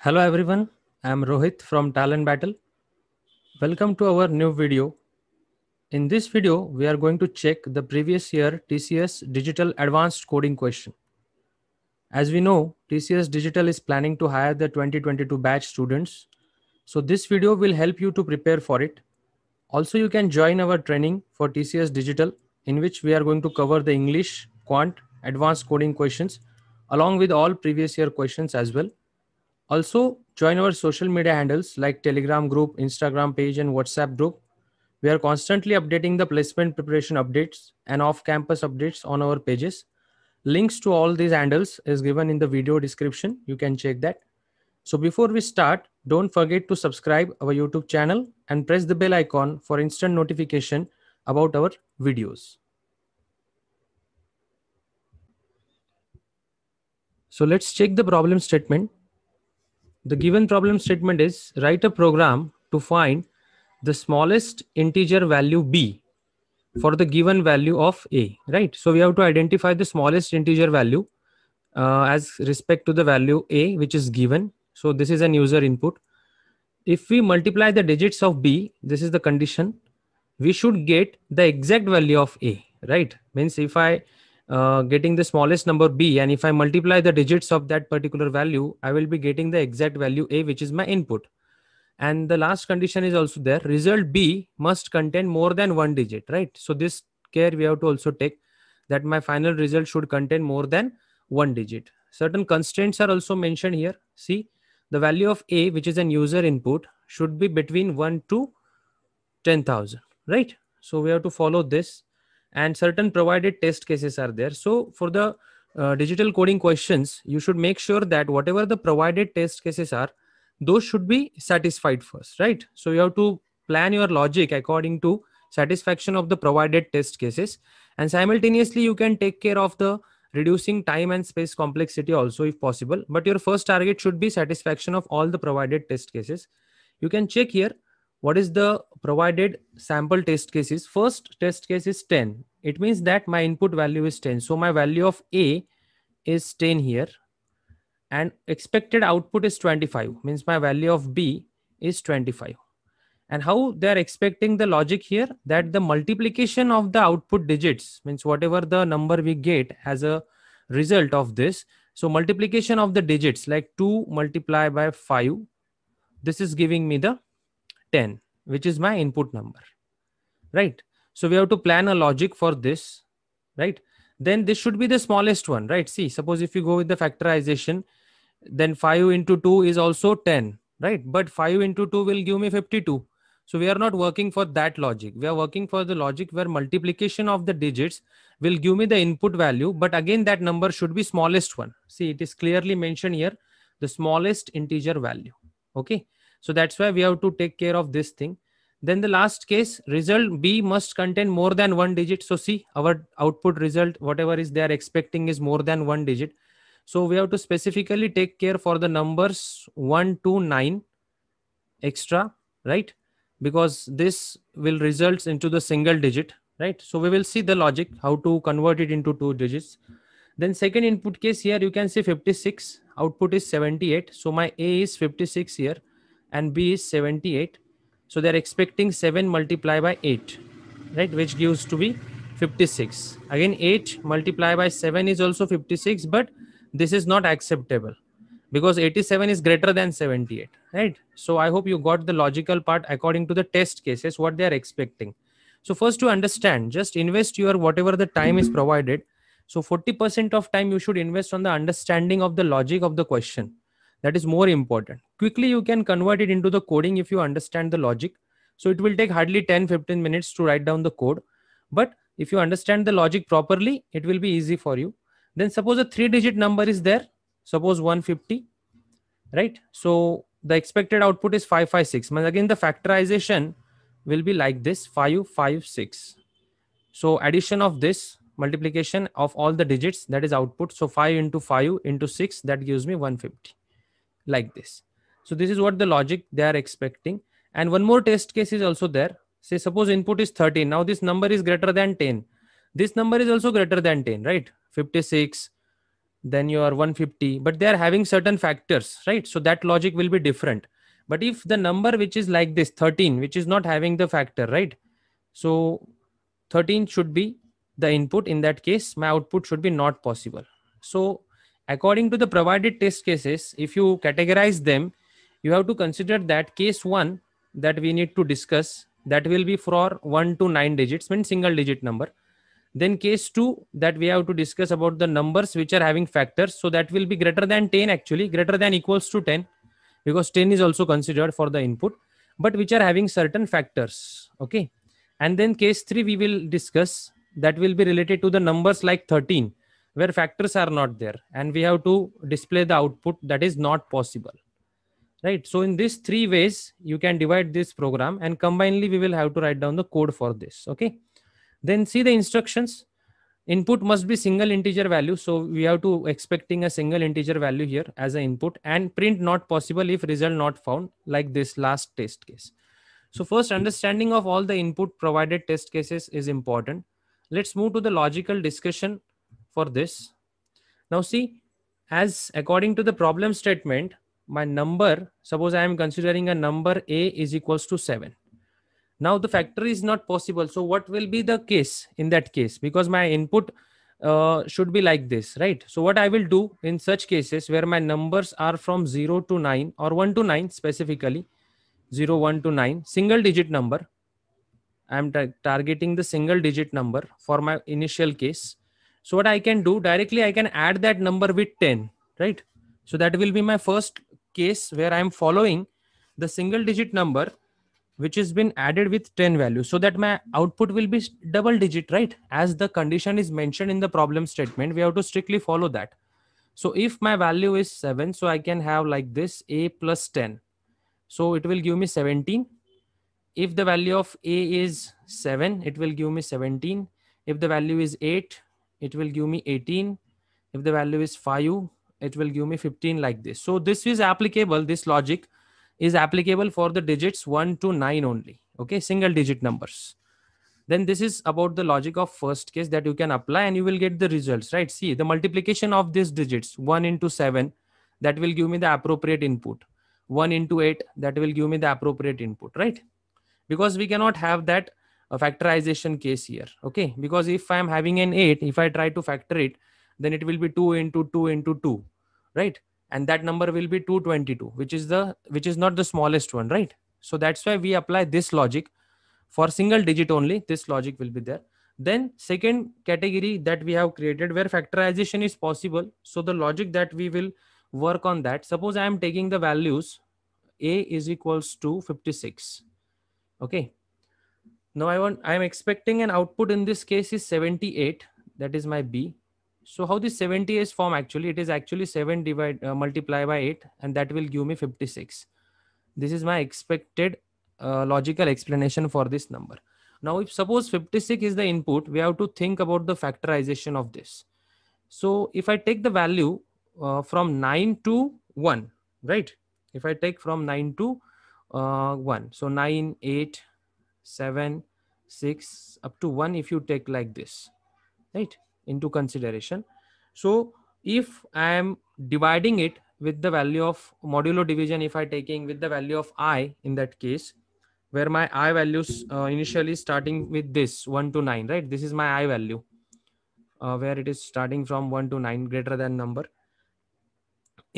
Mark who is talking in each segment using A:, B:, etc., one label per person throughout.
A: Hello everyone, I am Rohit from Talent Battle. Welcome to our new video. In this video, we are going to check the previous year TCS Digital Advanced Coding question. As we know, TCS Digital is planning to hire the 2022 batch students. So this video will help you to prepare for it. Also, you can join our training for TCS Digital in which we are going to cover the English, Quant, Advanced Coding questions along with all previous year questions as well. Also, join our social media handles like Telegram group, Instagram page, and WhatsApp group. We are constantly updating the placement preparation updates and off campus updates on our pages. Links to all these handles is given in the video description. You can check that. So before we start, don't forget to subscribe our YouTube channel and press the bell icon for instant notification about our videos. So let's check the problem statement the given problem statement is write a program to find the smallest integer value b for the given value of a right so we have to identify the smallest integer value uh, as respect to the value a which is given so this is an user input if we multiply the digits of b this is the condition we should get the exact value of a right means if i uh, getting the smallest number b and if i multiply the digits of that particular value i will be getting the exact value a which is my input and the last condition is also there result b must contain more than one digit right so this care we have to also take that my final result should contain more than one digit certain constraints are also mentioned here see the value of a which is an user input should be between 1 to 10000 right so we have to follow this and certain provided test cases are there. So for the uh, digital coding questions, you should make sure that whatever the provided test cases are, those should be satisfied first, right? So you have to plan your logic according to satisfaction of the provided test cases. And simultaneously, you can take care of the reducing time and space complexity also if possible. But your first target should be satisfaction of all the provided test cases. You can check here what is the provided sample test cases? First test case is 10. It means that my input value is 10. So my value of A is 10 here and expected output is 25 means my value of B is 25. And how they are expecting the logic here that the multiplication of the output digits means whatever the number we get as a result of this. So multiplication of the digits like 2 multiply by 5. This is giving me the 10, which is my input number, right? So we have to plan a logic for this, right? Then this should be the smallest one, right? See, suppose if you go with the factorization, then 5 into 2 is also 10, right? But 5 into 2 will give me 52. So we are not working for that logic. We are working for the logic where multiplication of the digits will give me the input value. But again, that number should be smallest one. See, it is clearly mentioned here, the smallest integer value. Okay. So that's why we have to take care of this thing. Then the last case result B must contain more than one digit. So see our output result, whatever is they are expecting is more than one digit. So we have to specifically take care for the numbers one to nine extra, right? Because this will results into the single digit, right? So we will see the logic, how to convert it into two digits. Then second input case here, you can see 56, output is 78. So my A is 56 here and b is 78 so they are expecting 7 multiplied by 8 right which gives to be 56 again 8 multiplied by 7 is also 56 but this is not acceptable because 87 is greater than 78 right so i hope you got the logical part according to the test cases what they are expecting so first to understand just invest your whatever the time is provided so 40% of time you should invest on the understanding of the logic of the question that is more important quickly you can convert it into the coding if you understand the logic so it will take hardly 10 15 minutes to write down the code but if you understand the logic properly it will be easy for you then suppose a three digit number is there suppose 150 right so the expected output is 556 again the factorization will be like this 556 so addition of this multiplication of all the digits that is output so 5 into 5 into 6 that gives me 150 like this. So this is what the logic they are expecting. And one more test case is also there. Say suppose input is 13. Now this number is greater than 10. This number is also greater than 10, right? 56, then you are 150. But they are having certain factors, right? So that logic will be different. But if the number which is like this 13, which is not having the factor, right? So 13 should be the input in that case, my output should be not possible. So According to the provided test cases, if you categorize them, you have to consider that case one that we need to discuss that will be for one to nine digits, means single digit number. Then case two that we have to discuss about the numbers which are having factors. So that will be greater than 10 actually, greater than equals to 10 because 10 is also considered for the input, but which are having certain factors. Okay. And then case three, we will discuss that will be related to the numbers like 13 where factors are not there and we have to display the output that is not possible right so in these three ways you can divide this program and combinedly we will have to write down the code for this okay then see the instructions input must be single integer value so we have to expecting a single integer value here as an input and print not possible if result not found like this last test case so first understanding of all the input provided test cases is important let's move to the logical discussion for this. Now see, as according to the problem statement, my number, suppose I am considering a number A is equals to 7. Now the factor is not possible. So what will be the case in that case? Because my input uh, should be like this, right? So what I will do in such cases where my numbers are from 0 to 9 or 1 to 9 specifically, 0, 1 to 9, single digit number. I'm targeting the single digit number for my initial case. So what I can do directly, I can add that number with 10, right? So that will be my first case where I'm following the single digit number which has been added with 10 value so that my output will be double digit right as the condition is mentioned in the problem statement we have to strictly follow that so if my value is 7 so i can have like this a plus 10 so it will give me 17 if the value of a is 7 it will give me 17 if the value is 8 it will give me 18 if the value is 5 it will give me 15 like this so this is applicable this logic is applicable for the digits 1 to 9 only okay single digit numbers then this is about the logic of first case that you can apply and you will get the results right see the multiplication of these digits 1 into 7 that will give me the appropriate input 1 into 8 that will give me the appropriate input right because we cannot have that a factorization case here okay because if i'm having an 8 if i try to factor it then it will be 2 into 2 into 2 right and that number will be 222 which is the which is not the smallest one right so that's why we apply this logic for single digit only this logic will be there then second category that we have created where factorization is possible so the logic that we will work on that suppose i am taking the values a is equals to 56 okay now i want i am expecting an output in this case is 78 that is my b so how this 70 is form actually it is actually 7 divide uh, multiply by 8 and that will give me 56 this is my expected uh, logical explanation for this number now if suppose 56 is the input we have to think about the factorization of this so if i take the value uh, from 9 to 1 right if i take from 9 to uh, 1 so 9 8 7 6 up to 1 if you take like this right into consideration so if i am dividing it with the value of modulo division if i taking with the value of i in that case where my i values uh, initially starting with this 1 to 9 right this is my i value uh, where it is starting from 1 to 9 greater than number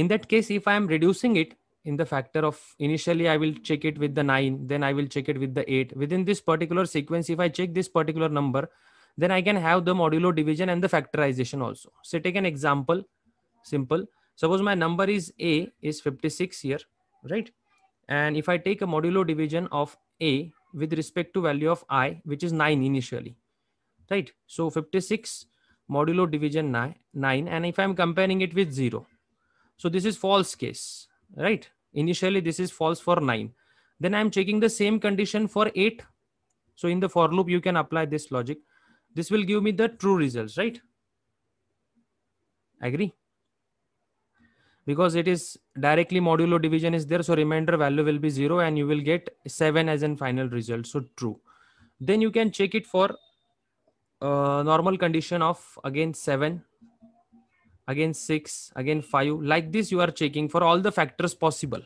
A: in that case if i am reducing it in the factor of initially i will check it with the 9 then i will check it with the 8 within this particular sequence if i check this particular number then i can have the modulo division and the factorization also so take an example simple suppose my number is a is 56 here right and if i take a modulo division of a with respect to value of i which is 9 initially right so 56 modulo division 9, 9 and if i'm comparing it with 0 so this is false case right? Initially, this is false for 9. Then I'm checking the same condition for 8. So in the for loop, you can apply this logic. This will give me the true results, right? Agree? Because it is directly modulo division is there. So remainder value will be 0 and you will get 7 as a final result. So true. Then you can check it for uh, normal condition of again 7 again 6 again 5 like this you are checking for all the factors possible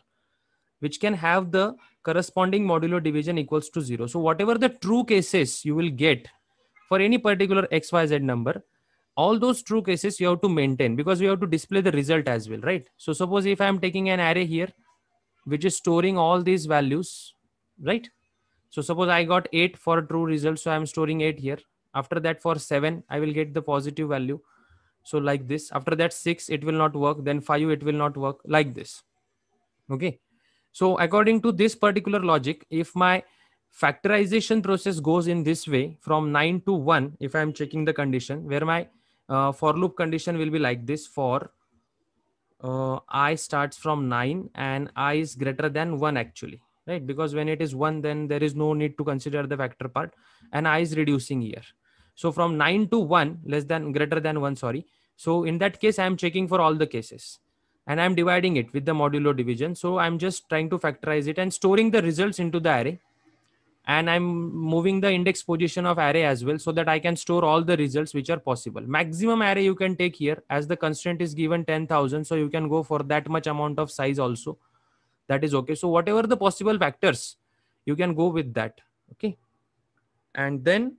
A: which can have the corresponding modulo division equals to 0 so whatever the true cases you will get for any particular xyz number all those true cases you have to maintain because we have to display the result as well right so suppose if i am taking an array here which is storing all these values right so suppose i got 8 for true result so i am storing 8 here after that for 7 i will get the positive value so like this after that 6 it will not work then 5 it will not work like this okay so according to this particular logic if my factorization process goes in this way from 9 to 1 if i am checking the condition where my uh, for loop condition will be like this for uh, i starts from 9 and i is greater than 1 actually right because when it is 1 then there is no need to consider the factor part and i is reducing here so from 9 to 1, less than greater than 1, sorry. So in that case, I am checking for all the cases and I'm dividing it with the modulo division. So I'm just trying to factorize it and storing the results into the array. And I'm moving the index position of array as well so that I can store all the results which are possible. Maximum array you can take here as the constraint is given 10,000. So you can go for that much amount of size also. That is okay. So whatever the possible factors, you can go with that. Okay. And then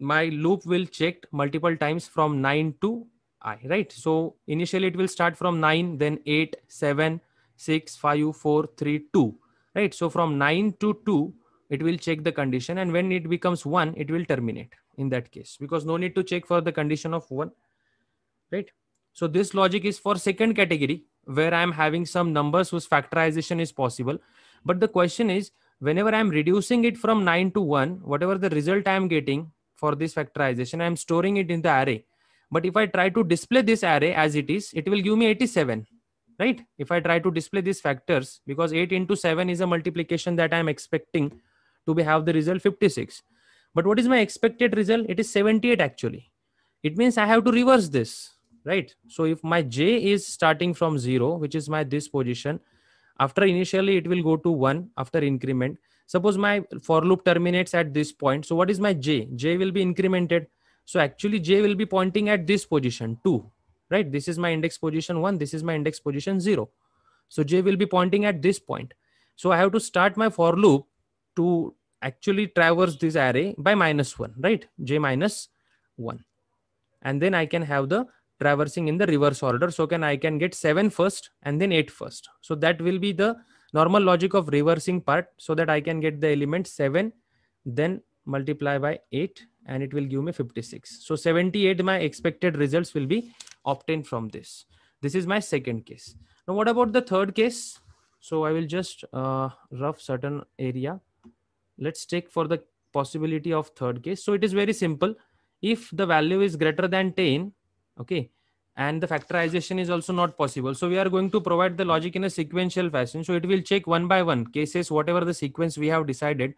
A: my loop will check multiple times from 9 to i right so initially it will start from 9 then 8 7 6 5 4 3 2 right so from 9 to 2 it will check the condition and when it becomes 1 it will terminate in that case because no need to check for the condition of 1 right so this logic is for second category where i am having some numbers whose factorization is possible but the question is whenever i am reducing it from 9 to 1 whatever the result i am getting for this factorization. I'm storing it in the array. But if I try to display this array as it is, it will give me 87, right? If I try to display these factors, because 8 into 7 is a multiplication that I'm expecting to be have the result 56. But what is my expected result? It is 78 actually. It means I have to reverse this, right? So if my j is starting from 0, which is my this position, after initially it will go to 1 after increment suppose my for loop terminates at this point so what is my j j will be incremented so actually j will be pointing at this position 2 right this is my index position 1 this is my index position 0 so j will be pointing at this point so i have to start my for loop to actually traverse this array by minus 1 right j minus 1 and then i can have the traversing in the reverse order so can i can get 7 first and then 8 first so that will be the normal logic of reversing part so that I can get the element 7 then multiply by 8 and it will give me 56. So 78 my expected results will be obtained from this. This is my second case. Now what about the third case? So I will just uh, rough certain area. Let's take for the possibility of third case. So it is very simple. If the value is greater than 10, okay, and the factorization is also not possible. So we are going to provide the logic in a sequential fashion. So it will check one by one cases, whatever the sequence we have decided,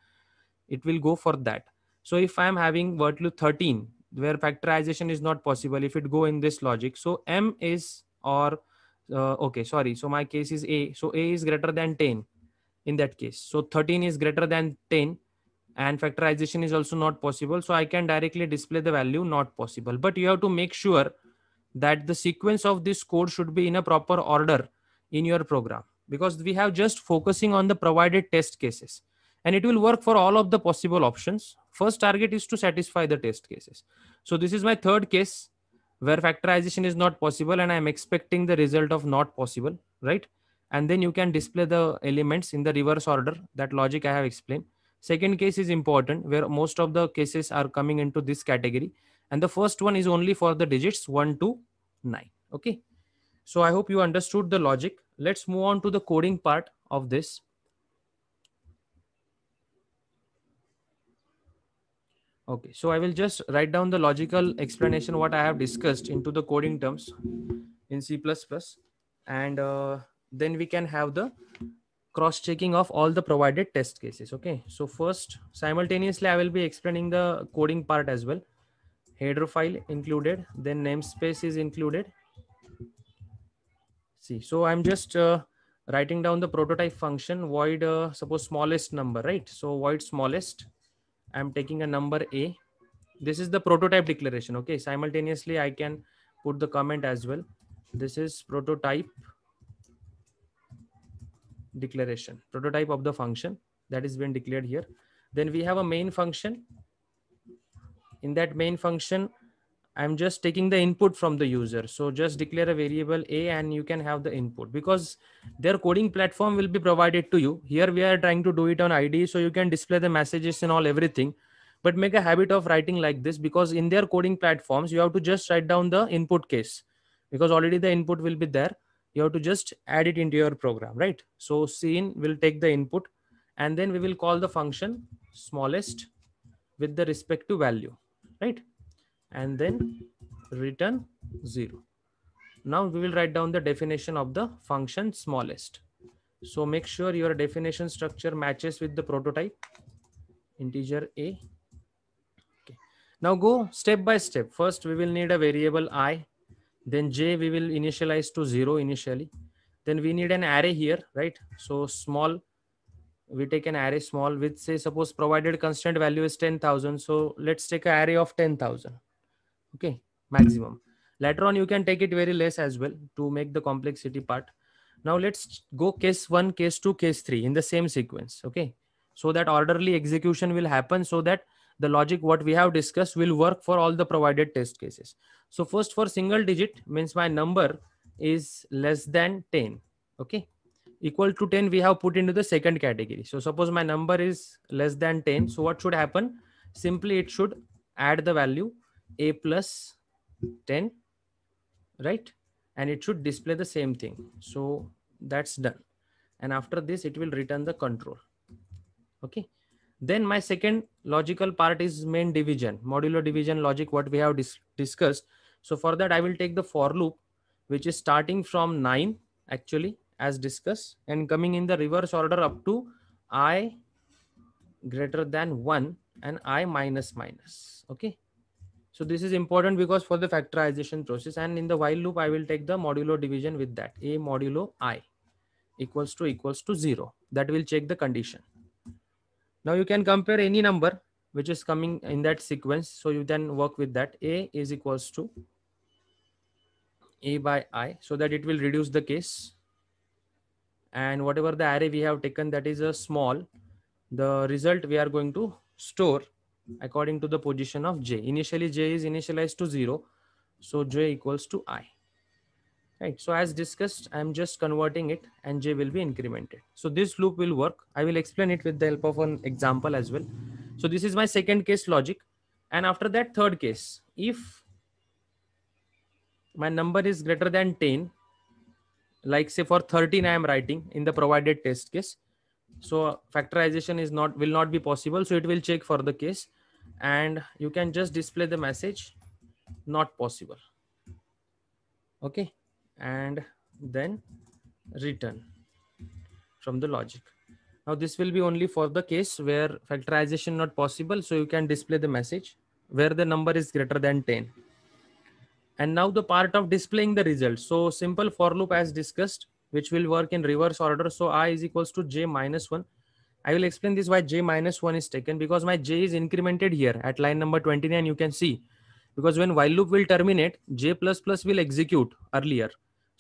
A: it will go for that. So if I'm having Vertlu 13, where factorization is not possible, if it go in this logic, so M is or uh, okay, sorry. So my case is A. So A is greater than 10 in that case. So 13 is greater than 10 and factorization is also not possible. So I can directly display the value not possible, but you have to make sure that the sequence of this code should be in a proper order in your program because we have just focusing on the provided test cases and it will work for all of the possible options first target is to satisfy the test cases so this is my third case where factorization is not possible and i'm expecting the result of not possible right and then you can display the elements in the reverse order that logic i have explained second case is important where most of the cases are coming into this category and the first one is only for the digits 1 to 9 okay so i hope you understood the logic let's move on to the coding part of this okay so i will just write down the logical explanation what i have discussed into the coding terms in c++ and uh, then we can have the cross checking of all the provided test cases okay so first simultaneously i will be explaining the coding part as well header file included then namespace is included see so i'm just uh, writing down the prototype function void uh, suppose smallest number right so void smallest i'm taking a number a this is the prototype declaration okay simultaneously i can put the comment as well this is prototype declaration prototype of the function that is been declared here then we have a main function in that main function i'm just taking the input from the user so just declare a variable a and you can have the input because their coding platform will be provided to you here we are trying to do it on id so you can display the messages and all everything but make a habit of writing like this because in their coding platforms you have to just write down the input case because already the input will be there you have to just add it into your program right so scene will take the input and then we will call the function smallest with the respective value right? And then return zero. Now we will write down the definition of the function smallest. So make sure your definition structure matches with the prototype integer a. Okay. Now go step by step. First, we will need a variable i, then j we will initialize to zero initially. Then we need an array here, right? So small we take an array small with say suppose provided constant value is 10000 so let's take an array of 10000 okay maximum later on you can take it very less as well to make the complexity part now let's go case 1 case 2 case 3 in the same sequence okay so that orderly execution will happen so that the logic what we have discussed will work for all the provided test cases so first for single digit means my number is less than 10 okay equal to 10 we have put into the second category so suppose my number is less than 10 so what should happen simply it should add the value a plus 10 right and it should display the same thing so that's done and after this it will return the control okay then my second logical part is main division modulo division logic what we have dis discussed so for that i will take the for loop which is starting from 9 actually as discussed and coming in the reverse order up to i greater than 1 and i minus minus okay so this is important because for the factorization process and in the while loop i will take the modulo division with that a modulo i equals to equals to 0 that will check the condition now you can compare any number which is coming in that sequence so you then work with that a is equals to a by i so that it will reduce the case and whatever the array we have taken that is a small the result we are going to store according to the position of j initially j is initialized to 0 so j equals to i right so as discussed i'm just converting it and j will be incremented so this loop will work i will explain it with the help of an example as well so this is my second case logic and after that third case if my number is greater than 10 like say for 13 i am writing in the provided test case so factorization is not will not be possible so it will check for the case and you can just display the message not possible okay and then return from the logic now this will be only for the case where factorization not possible so you can display the message where the number is greater than 10 and now the part of displaying the results. So simple for loop as discussed, which will work in reverse order. So i is equals to j minus 1. I will explain this why j minus 1 is taken because my j is incremented here at line number 29 you can see because when while loop will terminate j++ plus will execute earlier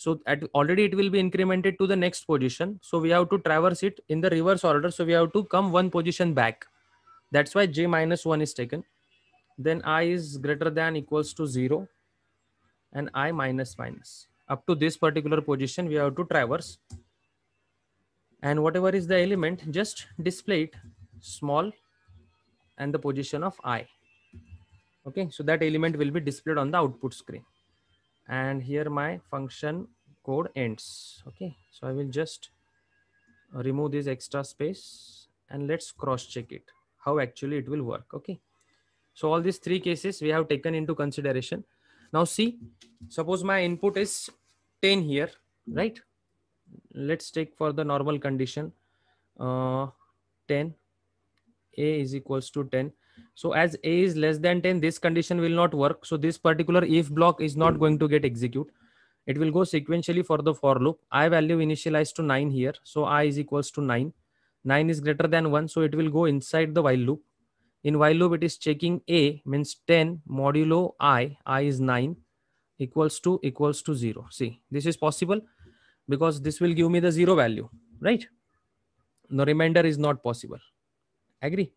A: so at already it will be incremented to the next position so we have to traverse it in the reverse order so we have to come one position back that's why j minus 1 is taken then i is greater than equals to 0 and i minus minus. Up to this particular position, we have to traverse. And whatever is the element, just display it small and the position of i. Okay, so that element will be displayed on the output screen. And here my function code ends. Okay, so I will just remove this extra space and let's cross check it how actually it will work okay so all these three cases we have taken into consideration now see suppose my input is 10 here right let's take for the normal condition uh, 10 a is equals to 10 so as a is less than 10 this condition will not work so this particular if block is not going to get execute it will go sequentially for the for loop i value initialized to 9 here so i is equals to 9 9 is greater than 1 so it will go inside the while loop in while loop, it is checking a means 10 modulo i, i is 9 equals to equals to 0. See, this is possible because this will give me the 0 value, right? The remainder is not possible. Agree?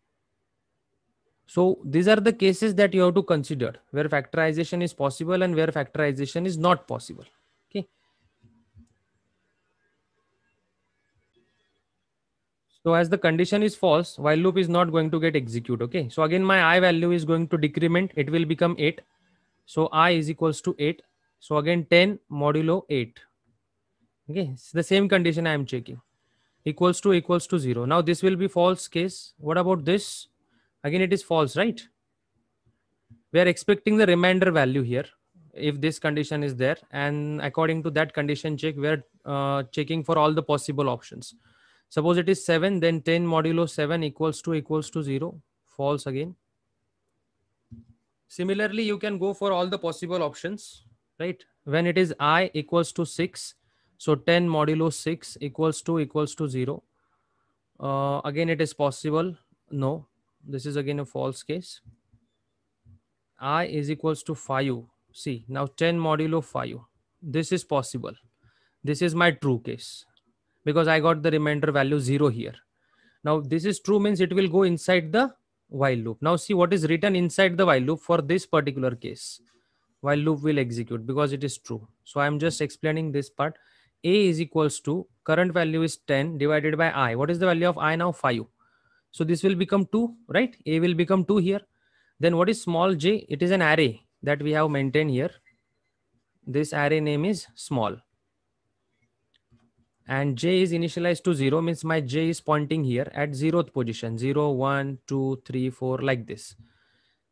A: So these are the cases that you have to consider where factorization is possible and where factorization is not possible. So as the condition is false, while loop is not going to get execute. Okay. So again, my I value is going to decrement. It will become eight. So I is equals to eight. So again, 10 modulo eight. Okay. It's the same condition I am checking equals to equals to zero. Now this will be false case. What about this? Again, it is false, right? We are expecting the remainder value here if this condition is there and according to that condition check we're uh, checking for all the possible options Suppose it is 7, then 10 modulo 7 equals to equals to 0. False again. Similarly, you can go for all the possible options, right? When it is i equals to 6, so 10 modulo 6 equals to equals to 0. Uh, again, it is possible. No, this is again a false case. i is equals to 5. See, now 10 modulo 5. This is possible. This is my true case because I got the remainder value zero here. Now this is true means it will go inside the while loop. Now see what is written inside the while loop for this particular case. While loop will execute because it is true. So I'm just explaining this part. A is equals to current value is 10 divided by I. What is the value of I now? 5. So this will become 2, right? A will become 2 here. Then what is small j? It is an array that we have maintained here. This array name is small and j is initialized to 0 means my j is pointing here at 0th position 0 1 2 3 4 like this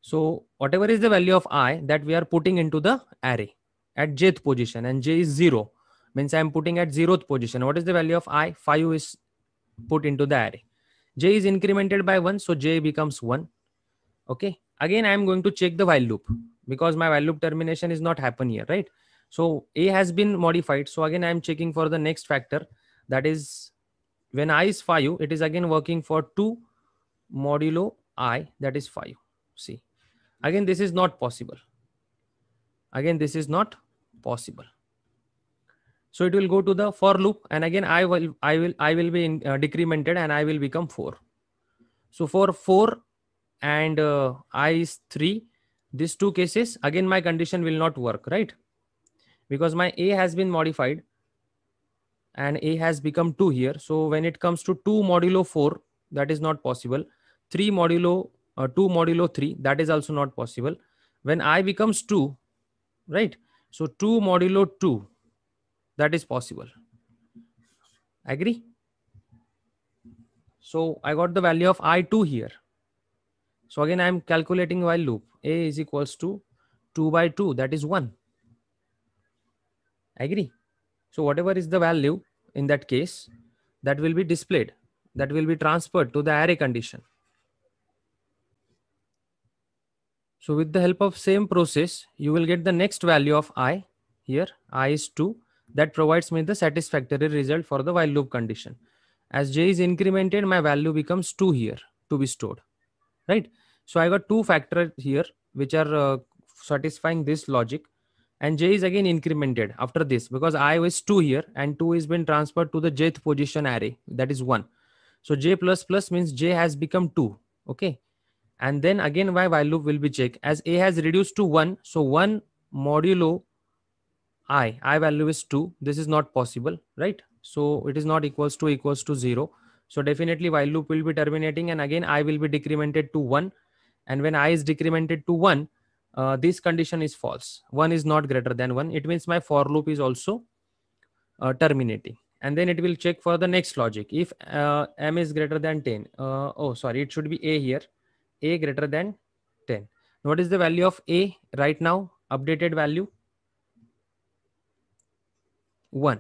A: so whatever is the value of i that we are putting into the array at jth position and j is 0 means i am putting at 0th position what is the value of i 5 is put into the array j is incremented by 1 so j becomes 1 okay again i am going to check the while loop because my while loop termination is not happen here right so A has been modified. So again, I'm checking for the next factor. That is when I is 5, it is again working for 2 modulo I that is 5. See, again, this is not possible. Again, this is not possible. So it will go to the for loop. And again, I will, I will, I will be in, uh, decremented and I will become four. So for four and uh, I is three, these two cases, again, my condition will not work, right? because my a has been modified and a has become 2 here so when it comes to 2 modulo 4 that is not possible 3 modulo uh, 2 modulo 3 that is also not possible when i becomes 2 right so 2 modulo 2 that is possible agree so i got the value of i2 here so again i am calculating while loop a is equals to 2 by 2 that is 1 agree so whatever is the value in that case that will be displayed that will be transferred to the array condition so with the help of same process you will get the next value of i here i is 2 that provides me the satisfactory result for the while loop condition as j is incremented my value becomes 2 here to be stored right so i got two factors here which are uh, satisfying this logic and j is again incremented after this because i was 2 here and 2 is been transferred to the jth position array that is 1 so j plus plus means j has become 2 okay and then again y while loop will be checked as a has reduced to 1 so 1 modulo i i value is 2 this is not possible right so it is not equals to equals to 0 so definitely while loop will be terminating and again i will be decremented to 1 and when i is decremented to 1 uh, this condition is false. One is not greater than one. It means my for loop is also uh, terminating. And then it will check for the next logic. If uh, m is greater than 10, uh, oh, sorry, it should be a here, a greater than 10. What is the value of a right now? Updated value 1.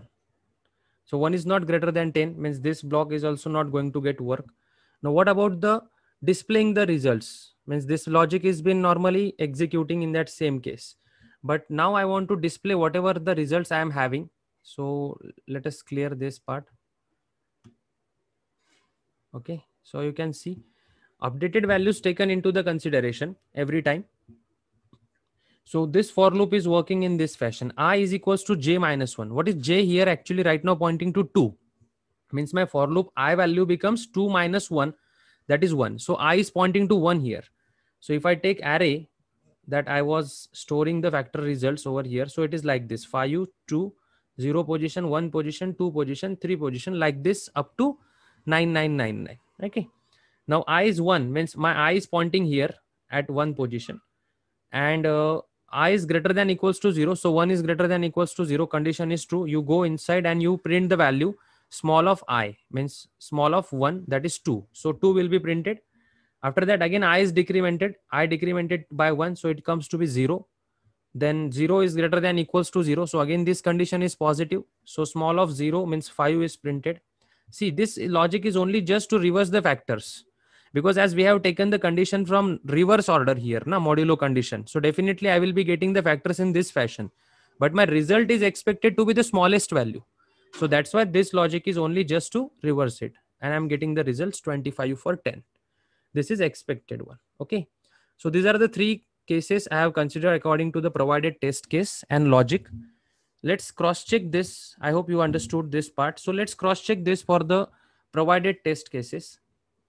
A: So 1 is not greater than 10 means this block is also not going to get work. Now, what about the displaying the results means this logic is been normally executing in that same case but now i want to display whatever the results i am having so let us clear this part okay so you can see updated values taken into the consideration every time so this for loop is working in this fashion i is equals to j minus 1 what is j here actually right now pointing to 2 means my for loop i value becomes 2 minus 1 that is one so i is pointing to one here so if i take array that i was storing the factor results over here so it is like this 5 2 0 position 1 position 2 position 3 position like this up to 9999 okay now i is 1 means my i is pointing here at one position and uh, i is greater than equals to 0 so 1 is greater than equals to 0 condition is true you go inside and you print the value small of i means small of 1 that is 2 so 2 will be printed after that again i is decremented i decremented by 1 so it comes to be 0 then 0 is greater than equals to 0 so again this condition is positive so small of 0 means 5 is printed see this logic is only just to reverse the factors because as we have taken the condition from reverse order here na modulo condition so definitely i will be getting the factors in this fashion but my result is expected to be the smallest value so that's why this logic is only just to reverse it. And I'm getting the results 25 for 10. This is expected one. Okay. So these are the three cases I have considered according to the provided test case and logic. Let's cross check this. I hope you understood this part. So let's cross check this for the provided test cases.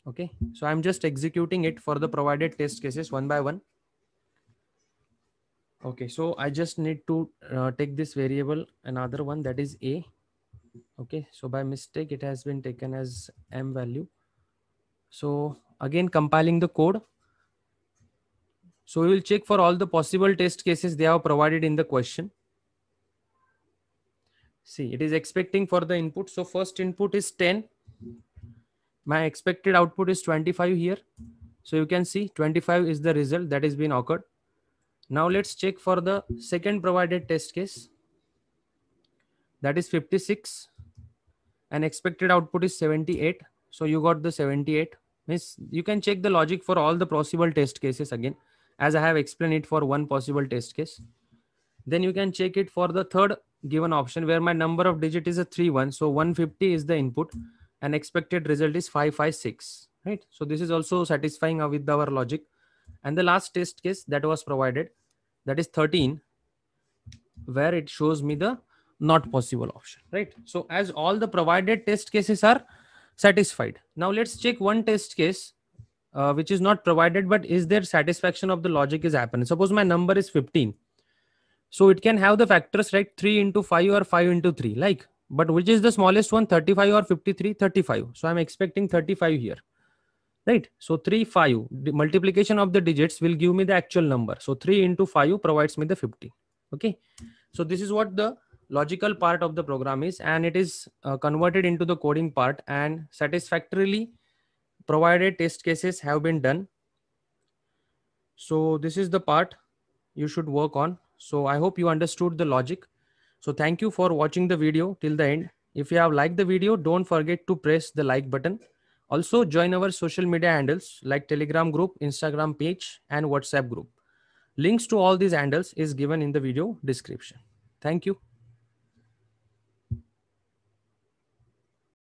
A: Okay. So I'm just executing it for the provided test cases one by one. Okay. So I just need to uh, take this variable, another one that is A okay so by mistake it has been taken as m value so again compiling the code so we will check for all the possible test cases they have provided in the question see it is expecting for the input so first input is 10 my expected output is 25 here so you can see 25 is the result that is being occurred now let's check for the second provided test case that is 56 and expected output is 78 so you got the 78 means you can check the logic for all the possible test cases again as i have explained it for one possible test case then you can check it for the third given option where my number of digit is a 3 1 so 150 is the input and expected result is 556 right so this is also satisfying uh, with our logic and the last test case that was provided that is 13 where it shows me the not possible option, right? So as all the provided test cases are satisfied. Now let's check one test case, uh, which is not provided, but is there satisfaction of the logic is happening? Suppose my number is 15. So it can have the factors, right? 3 into 5 or 5 into 3, like, but which is the smallest one, 35 or 53? 35. So I'm expecting 35 here, right? So 3, 5, the multiplication of the digits will give me the actual number. So 3 into 5 provides me the 50. Okay. So this is what the logical part of the program is and it is uh, converted into the coding part and satisfactorily provided test cases have been done so this is the part you should work on so i hope you understood the logic so thank you for watching the video till the end if you have liked the video don't forget to press the like button also join our social media handles like telegram group instagram page and whatsapp group links to all these handles is given in the video description thank you